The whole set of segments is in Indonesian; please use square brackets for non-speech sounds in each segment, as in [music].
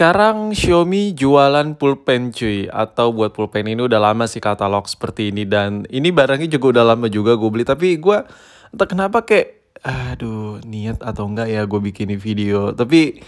Sekarang Xiaomi jualan pulpen cuy Atau buat pulpen ini udah lama sih katalog seperti ini Dan ini barangnya juga udah lama juga gue beli Tapi gue entah kenapa kayak Aduh niat atau enggak ya gue bikin video Tapi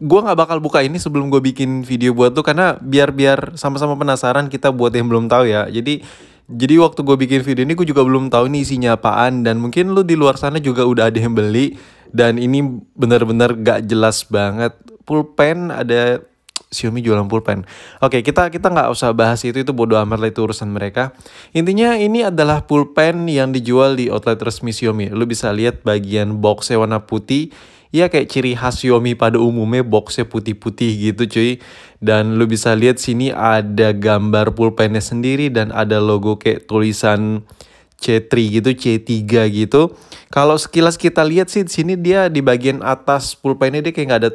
gue nggak bakal buka ini sebelum gue bikin video buat tuh karena biar biar sama-sama penasaran kita buat yang belum tahu ya jadi jadi waktu gue bikin video ini gue juga belum tahu ini isinya apaan dan mungkin lu di luar sana juga udah ada yang beli dan ini benar-benar gak jelas banget pulpen ada Xiaomi jualan pulpen. Oke, kita kita nggak usah bahas itu itu bodo amat lah itu urusan mereka. Intinya ini adalah pulpen yang dijual di outlet resmi Xiaomi. Lu bisa lihat bagian boxnya warna putih. Ya kayak ciri khas Xiaomi pada umumnya boxnya putih-putih gitu cuy. Dan lu bisa lihat sini ada gambar pulpennya sendiri dan ada logo kayak tulisan C3 gitu, C3 gitu. Kalau sekilas kita lihat sih di sini dia di bagian atas pulpennya dia kayak nggak ada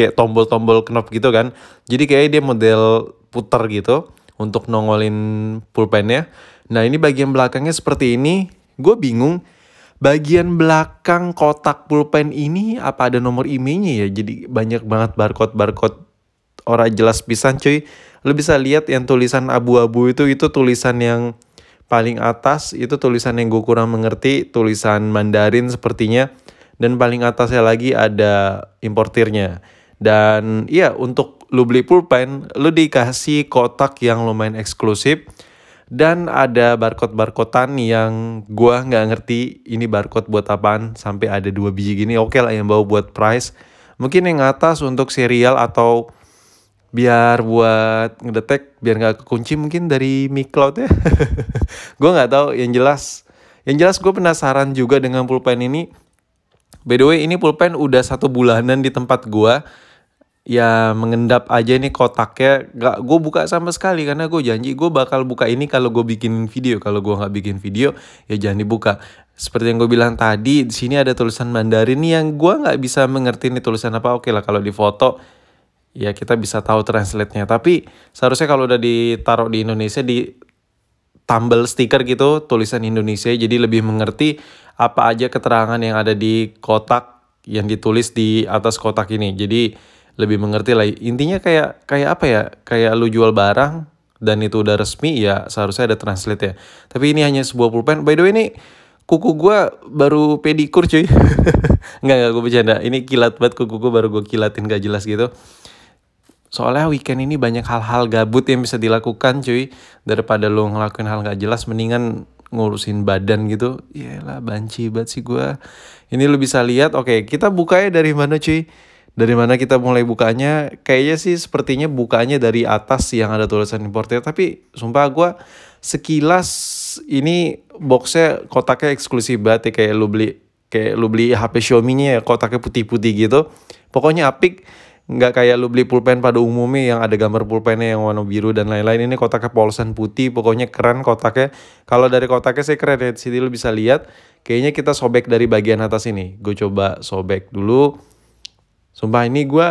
kayak tombol-tombol knob gitu kan. Jadi kayak dia model puter gitu untuk nongolin pulpennya. Nah ini bagian belakangnya seperti ini. Gue bingung bagian belakang kotak pulpen ini apa ada nomor imei ya? Jadi banyak banget barcode-barcode orang jelas pisan cuy. Lo bisa lihat yang tulisan abu-abu itu itu tulisan yang paling atas itu tulisan yang gue kurang mengerti, tulisan Mandarin sepertinya dan paling atasnya lagi ada importirnya. Dan iya untuk lu beli pulpen, lu dikasih kotak yang lumayan eksklusif dan ada barcode-barcodean yang gua nggak ngerti ini barcode buat apaan sampai ada dua biji gini oke okay lah yang bawa buat price mungkin yang atas untuk serial atau biar buat ngedetek biar nggak kekunci mungkin dari Mi Cloud ya [laughs] gua nggak tahu yang jelas yang jelas gue penasaran juga dengan pulpen ini by the way ini pulpen udah satu bulanan di tempat gua ya mengendap aja nih kotaknya gak gue buka sama sekali karena gue janji gue bakal buka ini kalau gue bikin video kalau gue nggak bikin video ya jangan dibuka seperti yang gue bilang tadi di sini ada tulisan Mandarin yang gue nggak bisa mengerti nih tulisan apa oke lah kalau di foto ya kita bisa tahu translate-nya tapi seharusnya kalau udah ditaruh di Indonesia di tumble stiker gitu tulisan Indonesia jadi lebih mengerti apa aja keterangan yang ada di kotak yang ditulis di atas kotak ini jadi lebih mengerti lah intinya kayak kayak apa ya kayak lu jual barang dan itu udah resmi ya seharusnya ada translate ya tapi ini hanya sebuah pulpen by the way ini kuku gua baru pedikur cuy [laughs] nggak nggak gue bercanda ini kilat banget kuku gue baru gua kilatin gak jelas gitu soalnya weekend ini banyak hal-hal gabut yang bisa dilakukan cuy daripada lu ngelakuin hal gak jelas mendingan ngurusin badan gitu lah banci banget sih gua. Ini lu bisa lihat Oke kita bukanya dari mana cuy dari mana kita mulai bukanya kayaknya sih sepertinya bukanya dari atas yang ada tulisan importnya. tapi sumpah gue sekilas ini boxnya kotaknya eksklusif banget ya, kayak lu beli kayak lu beli HP Xiaomi nya ya kotaknya putih-putih gitu pokoknya apik nggak kayak lu beli pulpen pada umumnya yang ada gambar pulpennya yang warna biru dan lain-lain ini kotaknya polosan putih pokoknya keren kotaknya kalau dari kotaknya sih keren ya, Di sini lu bisa lihat kayaknya kita sobek dari bagian atas ini gue coba sobek dulu Sumpah ini gue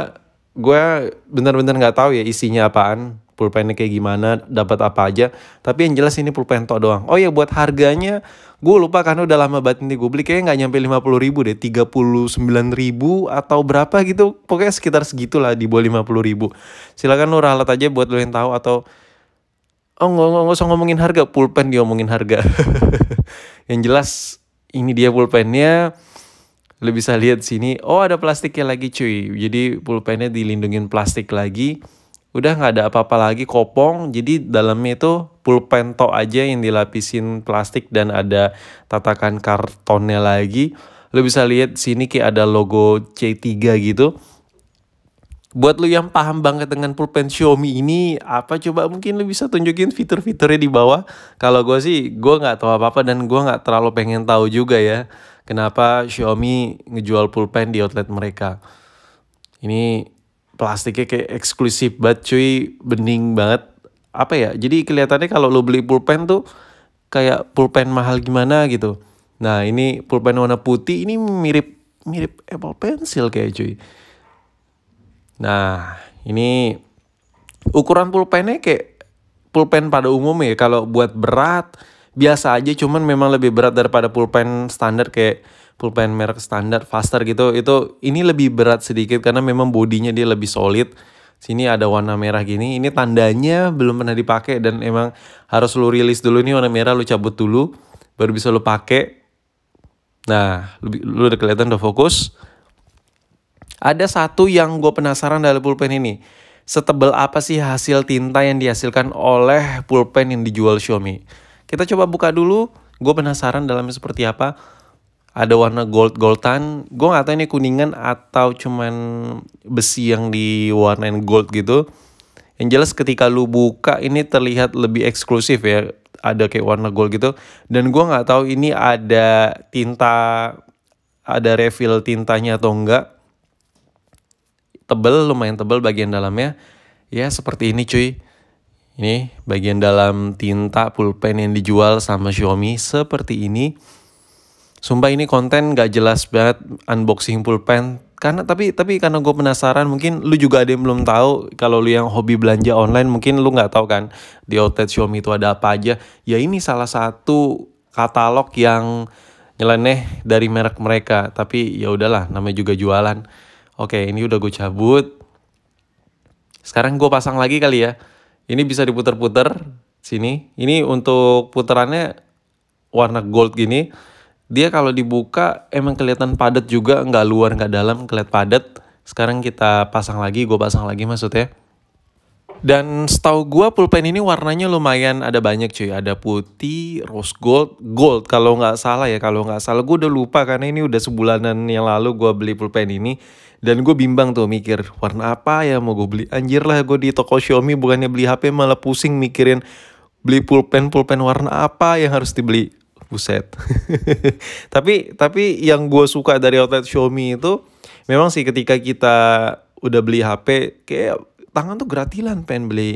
gue benar-benar nggak tahu ya isinya apaan pulpennya kayak gimana, dapat apa aja. Tapi yang jelas ini pulpen tok doang. Oh ya buat harganya, gue lupa karena udah lama banget nih gue beli kayaknya nggak nyampe lima puluh ribu deh, tiga puluh sembilan ribu atau berapa gitu. Pokoknya sekitar segitulah di bawah lima puluh ribu. Silakan lo ralat aja buat lo yang tahu atau oh nggak nggak usah ngomongin harga, pulpen diomongin harga. [laughs] yang jelas ini dia pulpennya. Lo bisa lihat sini, oh ada plastiknya lagi cuy. Jadi pulpennya dilindungin plastik lagi. Udah nggak ada apa-apa lagi, kopong. Jadi dalamnya itu pulpen to aja yang dilapisin plastik dan ada tatakan kartonnya lagi. Lo bisa lihat sini kayak ada logo C3 gitu. Buat lo yang paham banget dengan pulpen Xiaomi ini, apa coba mungkin lo bisa tunjukin fitur-fiturnya di bawah. Kalau gue sih, gue nggak tahu apa-apa dan gue nggak terlalu pengen tahu juga ya kenapa Xiaomi ngejual pulpen di outlet mereka. Ini plastiknya kayak eksklusif banget cuy, bening banget. Apa ya, jadi kelihatannya kalau lo beli pulpen tuh kayak pulpen mahal gimana gitu. Nah ini pulpen warna putih ini mirip mirip Apple Pencil kayak cuy. Nah ini ukuran pulpennya kayak pulpen pada umumnya ya kalau buat berat biasa aja cuman memang lebih berat daripada pulpen standar kayak pulpen merek standar faster gitu itu ini lebih berat sedikit karena memang bodinya dia lebih solid sini ada warna merah gini ini tandanya belum pernah dipakai dan emang harus lu rilis dulu nih warna merah lu cabut dulu baru bisa lu pakai nah lu, lu udah kelihatan udah fokus ada satu yang gue penasaran dari pulpen ini setebal apa sih hasil tinta yang dihasilkan oleh pulpen yang dijual Xiaomi kita coba buka dulu. Gue penasaran dalamnya seperti apa. Ada warna gold goldan. Gue nggak tahu ini kuningan atau cuman besi yang diwarnain gold gitu. Yang jelas ketika lu buka ini terlihat lebih eksklusif ya. Ada kayak warna gold gitu. Dan gue nggak tahu ini ada tinta, ada refill tintanya atau enggak. Tebel, lumayan tebel bagian dalamnya. Ya seperti ini cuy ini bagian dalam tinta pulpen yang dijual sama Xiaomi seperti ini. Sumpah ini konten gak jelas banget unboxing pulpen. Karena tapi tapi karena gue penasaran mungkin lu juga ada yang belum tahu kalau lu yang hobi belanja online mungkin lu nggak tahu kan di outlet Xiaomi itu ada apa aja. Ya ini salah satu katalog yang nyeleneh dari merek mereka. Tapi ya udahlah namanya juga jualan. Oke ini udah gue cabut. Sekarang gue pasang lagi kali ya. Ini bisa diputer-puter sini. Ini untuk putarannya warna gold gini. Dia kalau dibuka emang kelihatan padat juga, nggak luar nggak dalam, kelihatan padat. Sekarang kita pasang lagi, gue pasang lagi maksudnya. Dan setahu gue pulpen ini warnanya lumayan ada banyak cuy. Ada putih, rose gold, gold kalau nggak salah ya. Kalau nggak salah gue udah lupa karena ini udah sebulanan yang lalu gue beli pulpen ini. Dan gue bimbang tuh mikir warna apa ya mau gue beli. Anjir lah gue di toko Xiaomi bukannya beli HP malah pusing mikirin beli pulpen-pulpen warna apa yang harus dibeli. Buset. [laughs] tapi tapi yang gue suka dari outlet Xiaomi itu memang sih ketika kita udah beli HP kayak tangan tuh gratilan pengen beli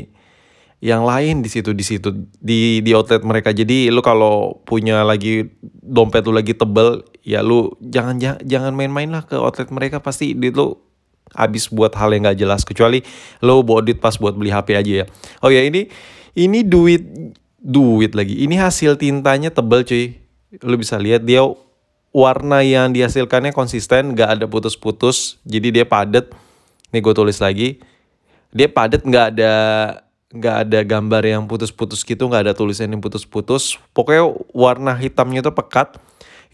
yang lain di situ di situ di di outlet mereka. Jadi lu kalau punya lagi dompet lu lagi tebel, ya lu jangan jangan main-main lah ke outlet mereka pasti di lu habis buat hal yang nggak jelas kecuali lo bawa duit pas buat beli HP aja ya. Oh ya ini ini duit duit lagi. Ini hasil tintanya tebel cuy. lu bisa lihat dia warna yang dihasilkannya konsisten, gak ada putus-putus. Jadi dia padat. Nih gue tulis lagi dia padat nggak ada nggak ada gambar yang putus-putus gitu nggak ada tulisan yang putus-putus pokoknya warna hitamnya itu pekat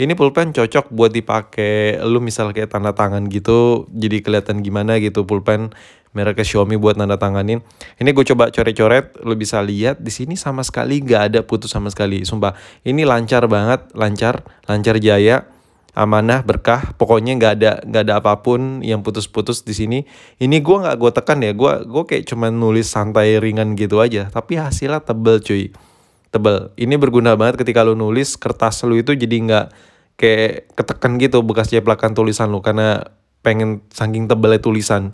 ini pulpen cocok buat dipakai lu misal kayak tanda tangan gitu jadi kelihatan gimana gitu pulpen merek Xiaomi buat tanda tanganin ini gue coba coret-coret lu bisa lihat di sini sama sekali nggak ada putus sama sekali sumpah ini lancar banget lancar lancar jaya amanah berkah pokoknya nggak ada nggak ada apapun yang putus-putus di sini ini gue nggak gue tekan ya gue gue kayak cuman nulis santai ringan gitu aja tapi hasilnya tebel cuy tebel ini berguna banget ketika lo nulis kertas lu itu jadi nggak kayak ketekan gitu bekas jeplakan tulisan lo karena pengen saking tebelnya tulisan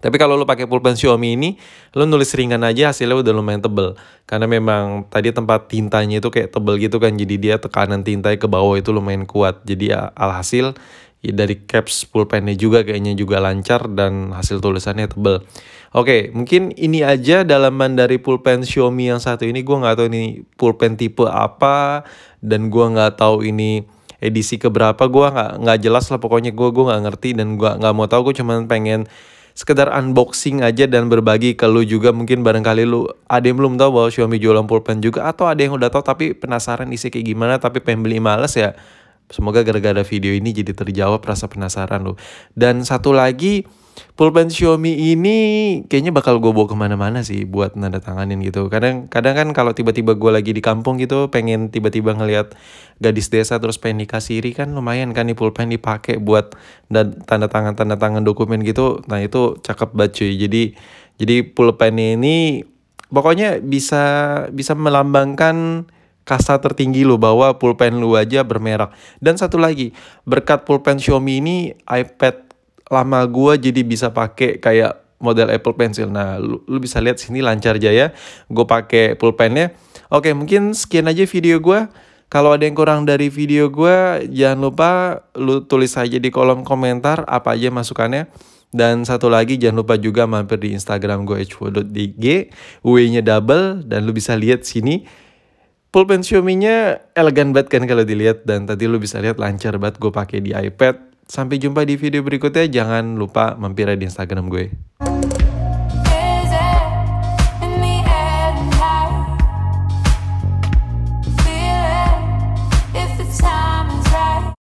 tapi kalau lo pakai pulpen Xiaomi ini, lo nulis ringan aja hasilnya udah lumayan tebel. Karena memang tadi tempat tintanya itu kayak tebel gitu kan, jadi dia tekanan tintanya ke bawah itu lumayan kuat. Jadi ya, alhasil ya dari caps pulpennya juga kayaknya juga lancar dan hasil tulisannya tebel. Oke, mungkin ini aja dalaman dari pulpen Xiaomi yang satu ini. Gue nggak tahu ini pulpen tipe apa dan gue nggak tahu ini edisi keberapa. Gue nggak nggak jelas lah pokoknya gue gue nggak ngerti dan gue nggak mau tahu. Gue cuman pengen sekedar unboxing aja dan berbagi ke lu juga mungkin barangkali lu ada yang belum tahu bahwa Xiaomi jualan pulpen juga atau ada yang udah tahu tapi penasaran isi kayak gimana tapi pengen beli males ya semoga gara-gara video ini jadi terjawab rasa penasaran lu dan satu lagi pulpen Xiaomi ini kayaknya bakal gue bawa kemana-mana sih buat nanda tanganin gitu. Kadang kadang kan kalau tiba-tiba gue lagi di kampung gitu pengen tiba-tiba ngelihat gadis desa terus pengen dikasiri kan lumayan kan nih pulpen dipake buat dan tanda tangan tanda tangan dokumen gitu. Nah itu cakep banget cuy. Jadi jadi pulpen ini pokoknya bisa bisa melambangkan kasta tertinggi lo bahwa pulpen lu aja bermerek. Dan satu lagi, berkat pulpen Xiaomi ini iPad lama gue jadi bisa pakai kayak model Apple Pencil. Nah, lu, lu bisa lihat sini lancar jaya. Gue pakai pulpennya. Oke, mungkin sekian aja video gue. Kalau ada yang kurang dari video gue, jangan lupa lu tulis aja di kolom komentar apa aja masukannya. Dan satu lagi jangan lupa juga mampir di Instagram gue hwo.dg, W-nya double dan lu bisa lihat sini. Pulpen Xiaomi-nya elegan banget kan kalau dilihat dan tadi lu bisa lihat lancar banget gue pakai di iPad Sampai jumpa di video berikutnya. Jangan lupa mampir di Instagram gue.